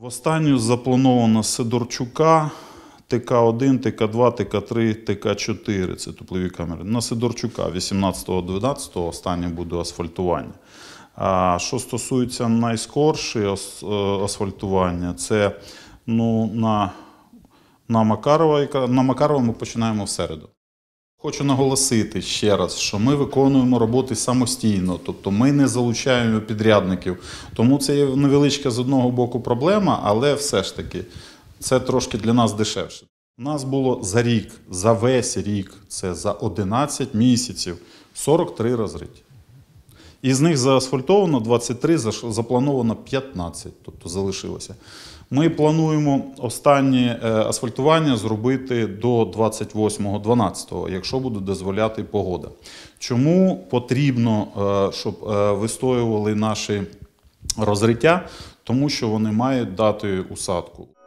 В останню заплановано Сидорчука, ТК-1, ТК-2, ТК-3, ТК-4. Це теплові камери. На Сидорчука 18 12 останнє буде асфальтування. А що стосується найскорше асфальтування, це ну, на, на Макарова, на Макарова ми починаємо всереду. Хочу наголосити ще раз, що ми виконуємо роботи самостійно, тобто ми не залучаємо підрядників. Тому це є невеличка з одного боку проблема, але все ж таки це трошки для нас дешевше. У нас було за рік, за весь рік, це за 11 місяців 43 розриття. Із них заасфальтовано 23, заплановано 15, тобто залишилося. Ми плануємо останнє е, асфальтування зробити до 28-12, якщо буде дозволяти погода. Чому потрібно, е, щоб е, вистоювали наші розриття? Тому що вони мають дати усадку.